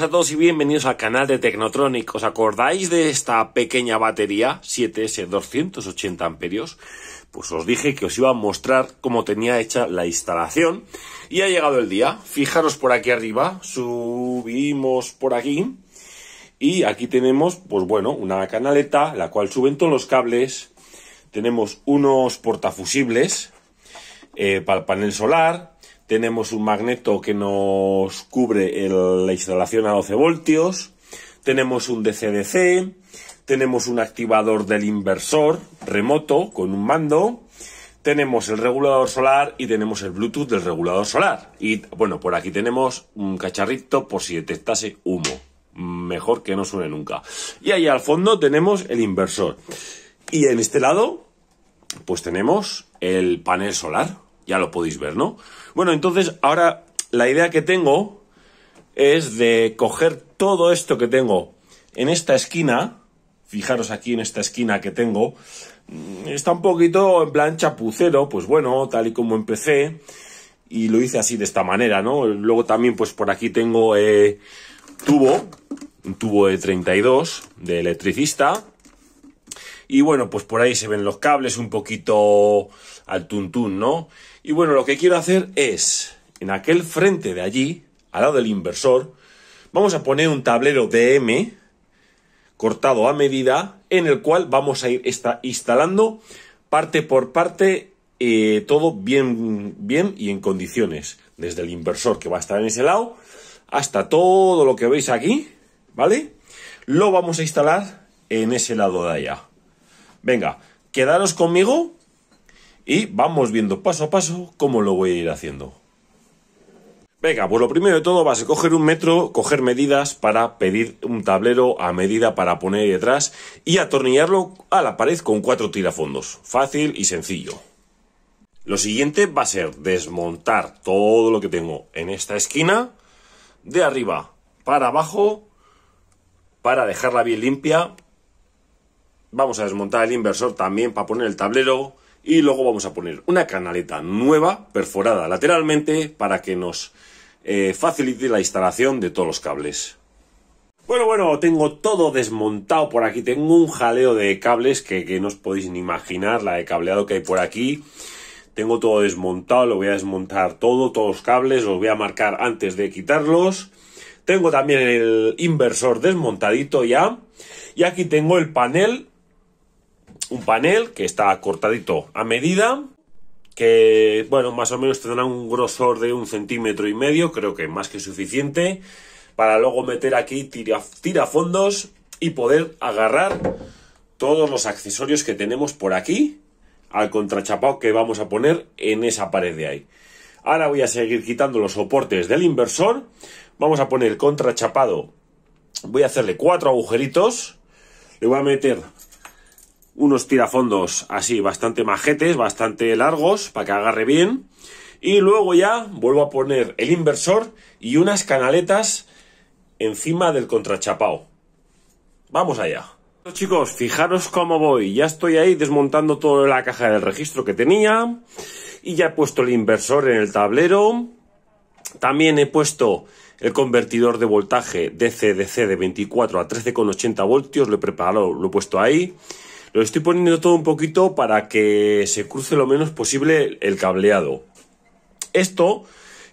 a todos y bienvenidos al canal de Tecnotronic. ¿Os acordáis de esta pequeña batería 7S 280 amperios? Pues os dije que os iba a mostrar cómo tenía hecha la instalación y ha llegado el día. Fijaros por aquí arriba, subimos por aquí y aquí tenemos, pues bueno, una canaleta la cual suben todos los cables. Tenemos unos portafusibles eh, para el panel solar, tenemos un magneto que nos cubre la instalación a 12 voltios, tenemos un DCDC, tenemos un activador del inversor remoto con un mando, tenemos el regulador solar y tenemos el Bluetooth del regulador solar. Y bueno, por aquí tenemos un cacharrito por si detectase humo. Mejor que no suene nunca. Y ahí al fondo tenemos el inversor. Y en este lado, pues tenemos el panel solar ya lo podéis ver, ¿no? Bueno, entonces ahora la idea que tengo es de coger todo esto que tengo en esta esquina, fijaros aquí en esta esquina que tengo, mm, está un poquito en plan chapucero, pues bueno, tal y como empecé, y lo hice así de esta manera, ¿no? Luego también pues por aquí tengo eh, tubo, un tubo de 32 de electricista, y bueno, pues por ahí se ven los cables un poquito al tuntún, ¿no? Y bueno, lo que quiero hacer es, en aquel frente de allí, al lado del inversor, vamos a poner un tablero de M cortado a medida en el cual vamos a ir instalando parte por parte eh, todo bien, bien y en condiciones. Desde el inversor que va a estar en ese lado hasta todo lo que veis aquí, ¿vale? Lo vamos a instalar en ese lado de allá. Venga, quedaros conmigo y vamos viendo paso a paso cómo lo voy a ir haciendo. Venga, pues lo primero de todo va a ser coger un metro, coger medidas para pedir un tablero a medida para poner detrás y atornillarlo a la pared con cuatro tirafondos. Fácil y sencillo. Lo siguiente va a ser desmontar todo lo que tengo en esta esquina, de arriba para abajo, para dejarla bien limpia vamos a desmontar el inversor también para poner el tablero y luego vamos a poner una canaleta nueva perforada lateralmente para que nos eh, facilite la instalación de todos los cables. Bueno, bueno, tengo todo desmontado por aquí, tengo un jaleo de cables que, que no os podéis ni imaginar la de cableado que hay por aquí. Tengo todo desmontado, lo voy a desmontar todo, todos los cables, los voy a marcar antes de quitarlos. Tengo también el inversor desmontadito ya. Y aquí tengo el panel un panel que está cortadito a medida, que bueno, más o menos tendrá un grosor de un centímetro y medio, creo que más que suficiente, para luego meter aquí tira, tirafondos y poder agarrar todos los accesorios que tenemos por aquí al contrachapado que vamos a poner en esa pared de ahí. Ahora voy a seguir quitando los soportes del inversor. Vamos a poner contrachapado. Voy a hacerle cuatro agujeritos. Le voy a meter unos tirafondos así, bastante majetes, bastante largos, para que agarre bien. Y luego ya vuelvo a poner el inversor y unas canaletas encima del contrachapao. Vamos allá. Chicos, fijaros cómo voy. Ya estoy ahí desmontando toda la caja del registro que tenía. Y ya he puesto el inversor en el tablero. También he puesto el convertidor de voltaje DC-DC de 24 a 13,80 voltios. Lo he preparado, lo he puesto ahí. Lo estoy poniendo todo un poquito para que se cruce lo menos posible el cableado. Esto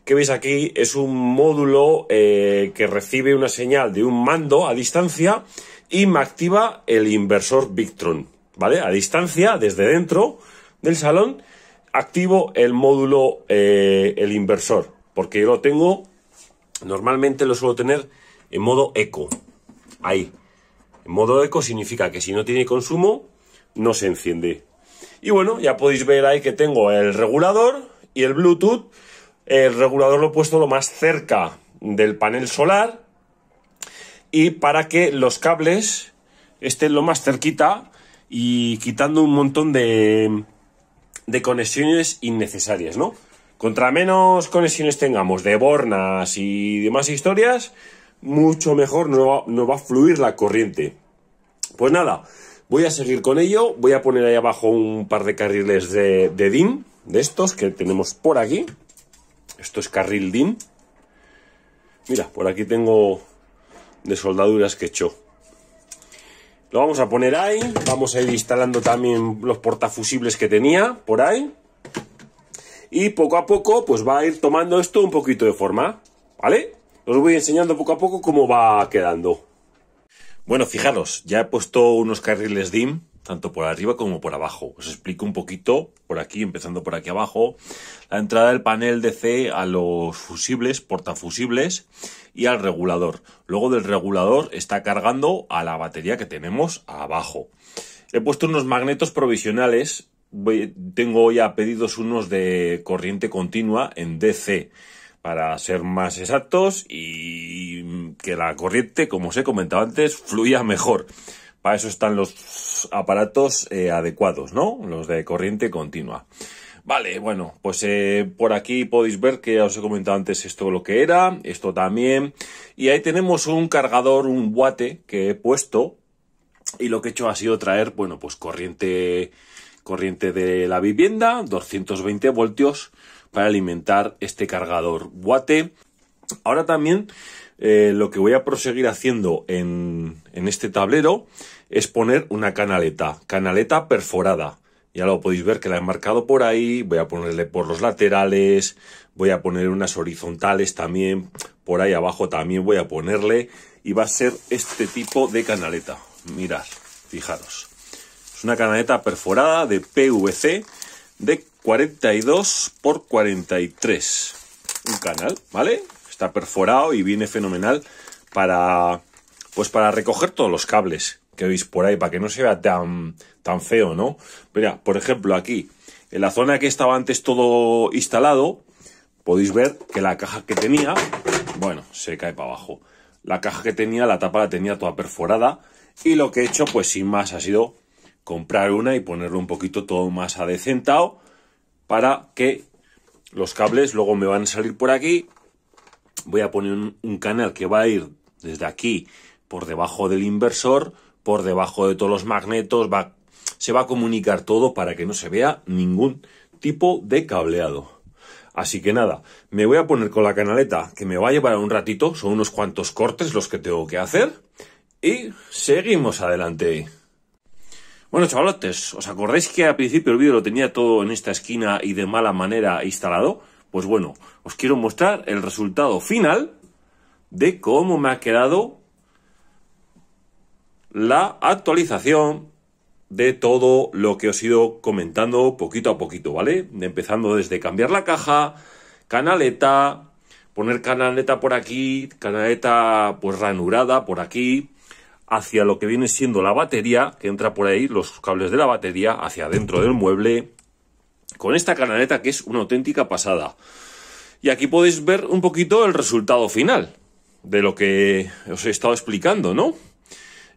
que veis aquí es un módulo eh, que recibe una señal de un mando a distancia y me activa el inversor Victron, ¿vale? A distancia, desde dentro del salón, activo el módulo, eh, el inversor, porque yo lo tengo, normalmente lo suelo tener en modo eco, ahí. En modo eco significa que si no tiene consumo, no se enciende. Y bueno, ya podéis ver ahí que tengo el regulador y el Bluetooth. El regulador lo he puesto lo más cerca del panel solar y para que los cables estén lo más cerquita y quitando un montón de, conexiones innecesarias, ¿no? Contra menos conexiones tengamos de bornas y demás historias, mucho mejor No va, va a fluir la corriente. Pues nada, Voy a seguir con ello, voy a poner ahí abajo un par de carriles de, DIN, de estos que tenemos por aquí. Esto es carril DIN. Mira, por aquí tengo de soldaduras que he hecho. Lo vamos a poner ahí, vamos a ir instalando también los portafusibles que tenía por ahí. Y poco a poco pues va a ir tomando esto un poquito de forma, ¿vale? Os voy enseñando poco a poco cómo va quedando. Bueno, fijaros, ya he puesto unos carriles DIM, tanto por arriba como por abajo. Os explico un poquito, por aquí, empezando por aquí abajo, la entrada del panel DC a los fusibles, portafusibles y al regulador. Luego del regulador está cargando a la batería que tenemos abajo. He puesto unos magnetos provisionales, tengo ya pedidos unos de corriente continua en DC para ser más exactos y que la corriente, como os he comentado antes, fluya mejor. Para eso están los aparatos eh, adecuados, ¿no? Los de corriente continua. Vale, bueno, pues eh, por aquí podéis ver que ya os he comentado antes esto lo que era, esto también. Y ahí tenemos un cargador, un guate que he puesto. Y lo que he hecho ha sido traer, bueno, pues corriente, corriente de la vivienda, 220 voltios para alimentar este cargador guate Ahora también eh, lo que voy a proseguir haciendo en, en este tablero es poner una canaleta, canaleta perforada. Ya lo podéis ver que la he marcado por ahí, voy a ponerle por los laterales, voy a poner unas horizontales también, por ahí abajo también voy a ponerle y va a ser este tipo de canaleta. Mirad, fijaros. Es una canaleta perforada de PVC de 42 por 43. Un canal, ¿vale? Está perforado y viene fenomenal para, pues para recoger todos los cables que veis por ahí, para que no se vea tan, tan feo, ¿no? Mira, por ejemplo, aquí, en la zona que estaba antes todo instalado, podéis ver que la caja que tenía, bueno, se cae para abajo. La caja que tenía, la tapa la tenía toda perforada y lo que he hecho, pues sin más, ha sido comprar una y ponerlo un poquito todo más adecentado para que los cables luego me van a salir por aquí. Voy a poner un, canal que va a ir desde aquí por debajo del inversor, por debajo de todos los magnetos, va, se va a comunicar todo para que no se vea ningún tipo de cableado. Así que nada, me voy a poner con la canaleta que me va a llevar un ratito, son unos cuantos cortes los que tengo que hacer y seguimos adelante. Bueno, chavalotes, ¿os acordáis que al principio el vídeo lo tenía todo en esta esquina y de mala manera instalado? Pues bueno, os quiero mostrar el resultado final de cómo me ha quedado la actualización de todo lo que os he ido comentando poquito a poquito, ¿vale? Empezando desde cambiar la caja, canaleta, poner canaleta por aquí, canaleta pues ranurada por aquí, hacia lo que viene siendo la batería, que entra por ahí, los cables de la batería, hacia dentro del mueble, con esta canaleta que es una auténtica pasada. Y aquí podéis ver un poquito el resultado final de lo que os he estado explicando, ¿no?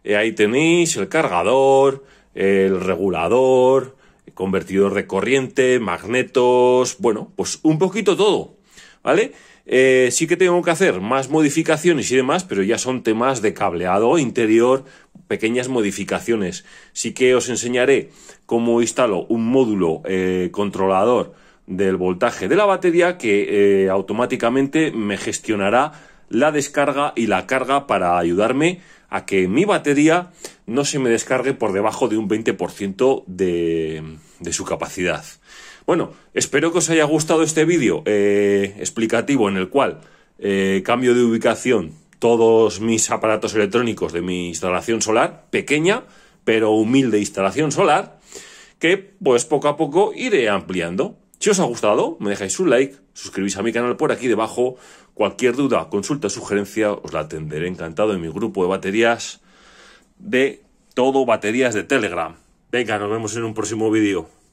Eh, ahí tenéis el cargador, el regulador, el convertidor de corriente, magnetos, bueno, pues un poquito todo, ¿vale? Eh, sí que tengo que hacer más modificaciones y demás, pero ya son temas de cableado interior, pequeñas modificaciones. Sí que os enseñaré cómo instalo un módulo eh, controlador del voltaje de la batería que eh, automáticamente me gestionará la descarga y la carga para ayudarme a que mi batería no se me descargue por debajo de un 20% de su capacidad. Bueno, espero que os haya gustado este vídeo eh, explicativo en el cual eh, cambio de ubicación todos mis aparatos electrónicos de mi instalación solar, pequeña pero humilde instalación solar, que pues poco a poco iré ampliando. Si os ha gustado, me dejáis un like, suscribís a mi canal por aquí debajo. Cualquier duda, consulta, sugerencia, os la atenderé encantado en mi grupo de baterías de todo baterías de Telegram. Venga, nos vemos en un próximo vídeo.